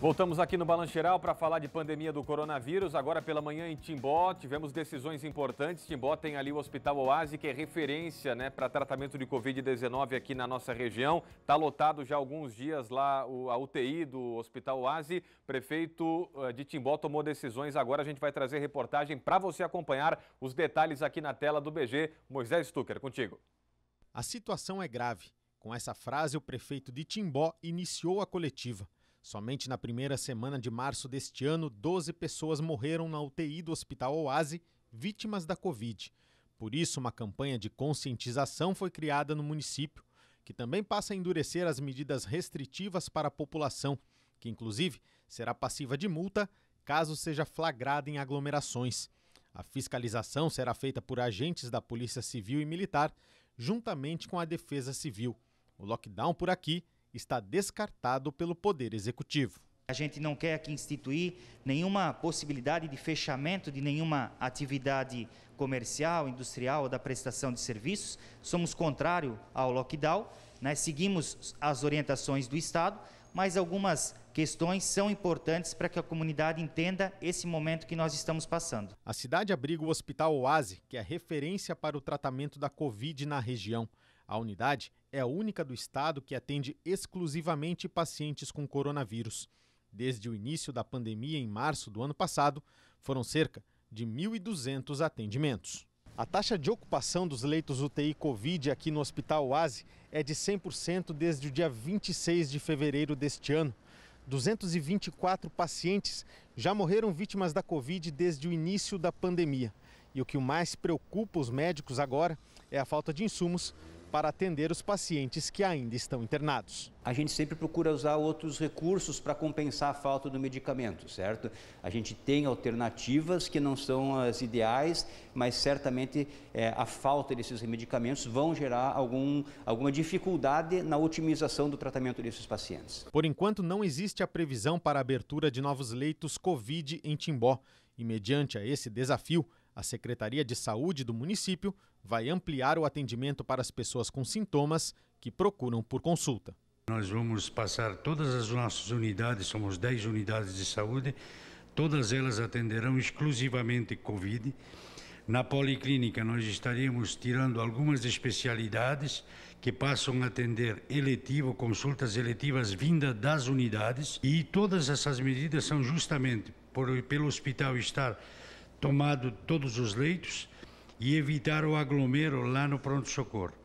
Voltamos aqui no Balanço Geral para falar de pandemia do coronavírus. Agora pela manhã em Timbó, tivemos decisões importantes. Timbó tem ali o Hospital Oase, que é referência né, para tratamento de Covid-19 aqui na nossa região. Está lotado já há alguns dias lá a UTI do Hospital Oase. Prefeito eh, de Timbó tomou decisões. Agora a gente vai trazer reportagem para você acompanhar os detalhes aqui na tela do BG. Moisés Stucker, contigo. A situação é grave. Com essa frase, o prefeito de Timbó iniciou a coletiva. Somente na primeira semana de março deste ano, 12 pessoas morreram na UTI do Hospital Oase, vítimas da Covid. Por isso, uma campanha de conscientização foi criada no município, que também passa a endurecer as medidas restritivas para a população, que inclusive será passiva de multa caso seja flagrada em aglomerações. A fiscalização será feita por agentes da Polícia Civil e Militar, juntamente com a Defesa Civil. O lockdown por aqui está descartado pelo Poder Executivo. A gente não quer aqui instituir nenhuma possibilidade de fechamento de nenhuma atividade comercial, industrial ou da prestação de serviços. Somos contrário ao lockdown, né? seguimos as orientações do Estado, mas algumas questões são importantes para que a comunidade entenda esse momento que nós estamos passando. A cidade abriga o Hospital Oase, que é referência para o tratamento da Covid na região. A unidade é a única do estado que atende exclusivamente pacientes com coronavírus. Desde o início da pandemia, em março do ano passado, foram cerca de 1.200 atendimentos. A taxa de ocupação dos leitos UTI Covid aqui no Hospital OASI é de 100% desde o dia 26 de fevereiro deste ano. 224 pacientes já morreram vítimas da Covid desde o início da pandemia. E o que mais preocupa os médicos agora é a falta de insumos para atender os pacientes que ainda estão internados. A gente sempre procura usar outros recursos para compensar a falta do medicamento, certo? A gente tem alternativas que não são as ideais, mas certamente é, a falta desses medicamentos vão gerar algum, alguma dificuldade na otimização do tratamento desses pacientes. Por enquanto, não existe a previsão para a abertura de novos leitos Covid em Timbó. E mediante a esse desafio, a Secretaria de Saúde do município vai ampliar o atendimento para as pessoas com sintomas que procuram por consulta. Nós vamos passar todas as nossas unidades, somos 10 unidades de saúde, todas elas atenderão exclusivamente Covid. Na policlínica, nós estaremos tirando algumas especialidades que passam a atender eletivo, consultas eletivas vinda das unidades. E todas essas medidas são justamente por, pelo hospital estar tomado todos os leitos e evitar o aglomero lá no pronto-socorro.